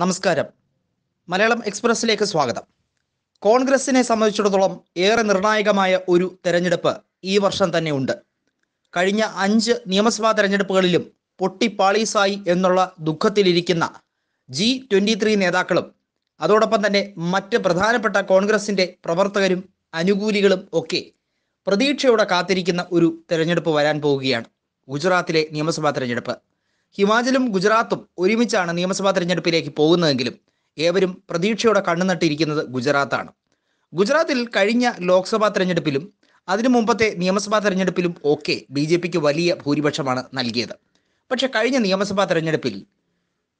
നമസ്കാരം മലയാളം എക്സ്പ്രസിലേക്ക് സ്വാഗതം കോൺഗ്രസിനെ സംബന്ധിച്ചിടത്തോളം ഏറെ നിർണായകമായ ഒരു തെരഞ്ഞെടുപ്പ് ഈ വർഷം തന്നെ ഉണ്ട് കഴിഞ്ഞ അഞ്ച് നിയമസഭാ തെരഞ്ഞെടുപ്പുകളിലും പൊട്ടിപ്പാളീസായി എന്നുള്ള ദുഃഖത്തിലിരിക്കുന്ന ജി ട്വൻ്റി ത്രീ നേതാക്കളും അതോടൊപ്പം തന്നെ മറ്റ് പ്രധാനപ്പെട്ട കോൺഗ്രസിൻ്റെ പ്രവർത്തകരും അനുകൂലികളും ഒക്കെ പ്രതീക്ഷയോടെ കാത്തിരിക്കുന്ന ഒരു തെരഞ്ഞെടുപ്പ് വരാൻ പോവുകയാണ് ഗുജറാത്തിലെ നിയമസഭാ തെരഞ്ഞെടുപ്പ് ഹിമാചലും ഗുജറാത്തും ഒരുമിച്ചാണ് നിയമസഭാ തെരഞ്ഞെടുപ്പിലേക്ക് പോകുന്നതെങ്കിലും ഏവരും പ്രതീക്ഷയോടെ കണ്ണുനട്ടിരിക്കുന്നത് ഗുജറാത്താണ് ഗുജറാത്തിൽ കഴിഞ്ഞ ലോക്സഭാ തെരഞ്ഞെടുപ്പിലും അതിനു മുമ്പത്തെ നിയമസഭാ തെരഞ്ഞെടുപ്പിലും ഒക്കെ ബി ജെ പിക്ക് വലിയ ഭൂരിപക്ഷമാണ് നൽകിയത് പക്ഷേ കഴിഞ്ഞ നിയമസഭാ തെരഞ്ഞെടുപ്പിൽ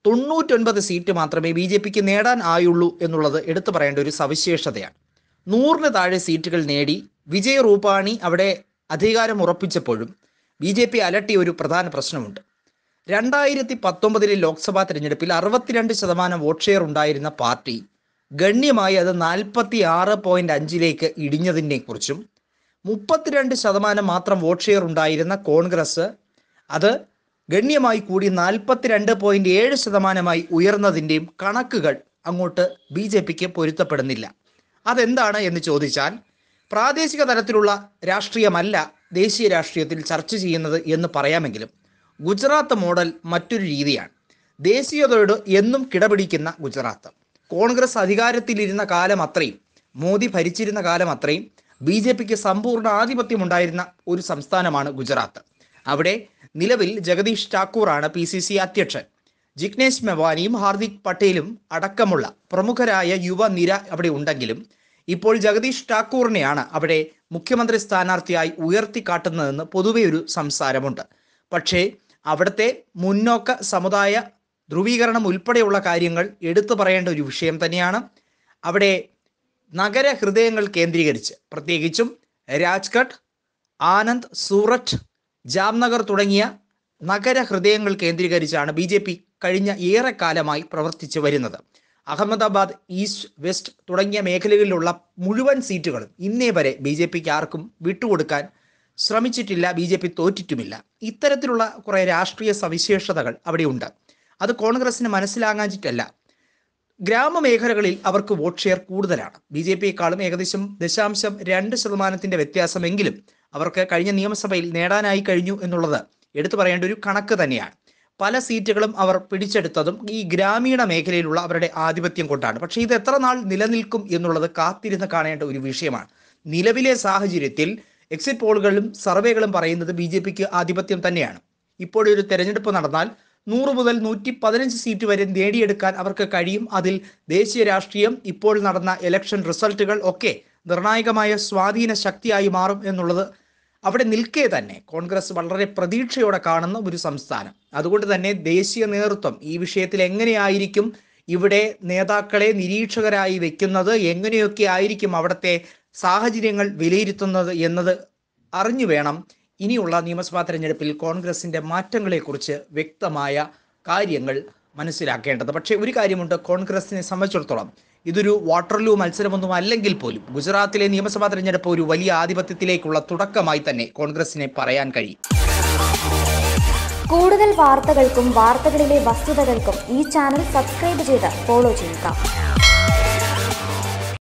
തൊണ്ണൂറ്റൊൻപത് സീറ്റ് മാത്രമേ ബി ജെ പിക്ക് നേടാൻ ആയുള്ളൂ എന്നുള്ളത് എടുത്തു പറയേണ്ട ഒരു സവിശേഷതയാണ് നൂറിന് താഴെ സീറ്റുകൾ നേടി വിജയ് റൂപാണി അവിടെ അധികാരം ഉറപ്പിച്ചപ്പോഴും ബി ജെ പി അലട്ടിയ ഒരു പ്രധാന പ്രശ്നമുണ്ട് രണ്ടായിരത്തി പത്തൊമ്പതിലെ ലോക്സഭാ തിരഞ്ഞെടുപ്പിൽ അറുപത്തിരണ്ട് ശതമാനം വോട്ട് ഷെയർ ഉണ്ടായിരുന്ന പാർട്ടി ഗണ്യമായി അത് നാൽപ്പത്തി ആറ് പോയിന്റ് അഞ്ചിലേക്ക് ഇടിഞ്ഞതിനെ കുറിച്ചും മുപ്പത്തിരണ്ട് ശതമാനം മാത്രം വോട്ട് ഷെയർ ഉണ്ടായിരുന്ന കോൺഗ്രസ് അത് ഗണ്യമായി കൂടി നാൽപ്പത്തിരണ്ട് പോയിന്റ് ഏഴ് ശതമാനമായി ഉയർന്നതിൻ്റെയും കണക്കുകൾ അങ്ങോട്ട് ബി ജെ പിക്ക് പൊരുത്തപ്പെടുന്നില്ല അതെന്താണ് എന്ന് ചോദിച്ചാൽ പ്രാദേശിക തലത്തിലുള്ള രാഷ്ട്രീയമല്ല ദേശീയ രാഷ്ട്രീയത്തിൽ ചർച്ച ചെയ്യുന്നത് എന്ന് പറയാമെങ്കിലും ഗുജറാത്ത് മോഡൽ മറ്റൊരു രീതിയാണ് ദേശീയതയോട് എന്നും കിടപിടിക്കുന്ന ഗുജറാത്ത് കോൺഗ്രസ് അധികാരത്തിലിരുന്ന കാലം അത്രയും മോദി ഭരിച്ചിരുന്ന കാലം അത്രയും ബി ജെ പിക്ക് സമ്പൂർണ്ണ ഉണ്ടായിരുന്ന ഒരു സംസ്ഥാനമാണ് ഗുജറാത്ത് അവിടെ നിലവിൽ ജഗദീഷ് ഠാക്കൂറാണ് പി സി സി അധ്യക്ഷൻ ജിഗ്നേഷ് മെവാനിയും ഹാർദിക് പട്ടേലും അടക്കമുള്ള പ്രമുഖരായ യുവ നിര അവിടെ ഉണ്ടെങ്കിലും ഇപ്പോൾ ജഗദീഷ് ഠാക്കൂറിനെയാണ് അവിടെ മുഖ്യമന്ത്രി സ്ഥാനാർത്ഥിയായി ഉയർത്തിക്കാട്ടുന്നതെന്ന് പൊതുവെ ഒരു സംസാരമുണ്ട് പക്ഷേ അവിടുത്തെ മുന്നോക്ക സമുദായ ധ്രുവീകരണം ഉൾപ്പെടെയുള്ള കാര്യങ്ങൾ എടുത്തു പറയേണ്ട ഒരു വിഷയം തന്നെയാണ് അവിടെ നഗര ഹൃദയങ്ങൾ കേന്ദ്രീകരിച്ച് പ്രത്യേകിച്ചും രാജ്ഘട്ട് ആനന്ദ് സൂററ്റ് ജാംനഗർ തുടങ്ങിയ നഗര ഹൃദയങ്ങൾ കേന്ദ്രീകരിച്ചാണ് ബി ജെ പി കഴിഞ്ഞ ഏറെക്കാലമായി പ്രവർത്തിച്ചു വരുന്നത് അഹമ്മദാബാദ് ഈസ്റ്റ് വെസ്റ്റ് തുടങ്ങിയ മേഖലകളിലുള്ള മുഴുവൻ സീറ്റുകളും ഇന്നേ വരെ ബി ജെ പിക്ക് ആർക്കും വിട്ടുകൊടുക്കാൻ ശ്രമിച്ചിട്ടില്ല ബി ജെ പി തോറ്റിട്ടുമില്ല ഇത്തരത്തിലുള്ള കുറേ രാഷ്ട്രീയ സവിശേഷതകൾ അവിടെയുണ്ട് അത് കോൺഗ്രസിന് മനസ്സിലാകാഞ്ഞിട്ടല്ല ഗ്രാമമേഖലകളിൽ അവർക്ക് വോട്ട് ഷെയർ കൂടുതലാണ് ബി ജെ പിയെക്കാളും ഏകദേശം ദശാംശം രണ്ട് ശതമാനത്തിന്റെ വ്യത്യാസമെങ്കിലും അവർക്ക് കഴിഞ്ഞ നിയമസഭയിൽ നേടാനായി കഴിഞ്ഞു എന്നുള്ളത് എടുത്തു പറയേണ്ട ഒരു കണക്ക് തന്നെയാണ് പല സീറ്റുകളും അവർ പിടിച്ചെടുത്തതും ഈ ഗ്രാമീണ മേഖലയിലുള്ള അവരുടെ ആധിപത്യം കൊണ്ടാണ് പക്ഷേ ഇത് എത്ര നാൾ നിലനിൽക്കും എന്നുള്ളത് കാത്തിരുന്ന് കാണേണ്ട ഒരു വിഷയമാണ് നിലവിലെ സാഹചര്യത്തിൽ എക്സിറ്റ് പോളുകളും സർവേകളും പറയുന്നത് ബി ജെ പിക്ക് ആധിപത്യം തന്നെയാണ് ഇപ്പോഴൊരു തെരഞ്ഞെടുപ്പ് നടന്നാൽ നൂറ് മുതൽ നൂറ്റി പതിനഞ്ച് സീറ്റ് വരെ നേടിയെടുക്കാൻ അവർക്ക് കഴിയും അതിൽ ദേശീയ രാഷ്ട്രീയം ഇപ്പോൾ നടന്ന ഇലക്ഷൻ റിസൾട്ടുകൾ ഒക്കെ നിർണായകമായ സ്വാധീന ശക്തിയായി മാറും എന്നുള്ളത് അവിടെ നിൽക്കെ തന്നെ കോൺഗ്രസ് വളരെ പ്രതീക്ഷയോടെ കാണുന്ന ഒരു സംസ്ഥാനം അതുകൊണ്ട് തന്നെ ദേശീയ നേതൃത്വം ഈ വിഷയത്തിൽ എങ്ങനെയായിരിക്കും ഇവിടെ നേതാക്കളെ നിരീക്ഷകരായി വെക്കുന്നത് എങ്ങനെയൊക്കെ ആയിരിക്കും അവിടുത്തെ സാഹചര്യങ്ങൾ വിലയിരുത്തുന്നത് എന്നത് അറിഞ്ഞു വേണം ഇനിയുള്ള നിയമസഭാ തെരഞ്ഞെടുപ്പിൽ കോൺഗ്രസിൻ്റെ മാറ്റങ്ങളെക്കുറിച്ച് വ്യക്തമായ കാര്യങ്ങൾ മനസ്സിലാക്കേണ്ടത് പക്ഷേ ഒരു കാര്യമുണ്ട് കോൺഗ്രസിനെ സംബന്ധിച്ചിടത്തോളം ഇതൊരു വാട്ടർലൂ മത്സരമൊന്നും അല്ലെങ്കിൽ പോലും ഗുജറാത്തിലെ നിയമസഭാ തെരഞ്ഞെടുപ്പ് ഒരു വലിയ ആധിപത്യത്തിലേക്കുള്ള തുടക്കമായി തന്നെ കോൺഗ്രസിനെ പറയാൻ കഴിയും കൂടുതൽ വാർത്തകൾക്കും വാർത്തകളിലെ വസ്തുതകൾക്കും ഈ ചാനൽ സബ്സ്ക്രൈബ് ചെയ്ത് ഫോളോ ചെയ്യുക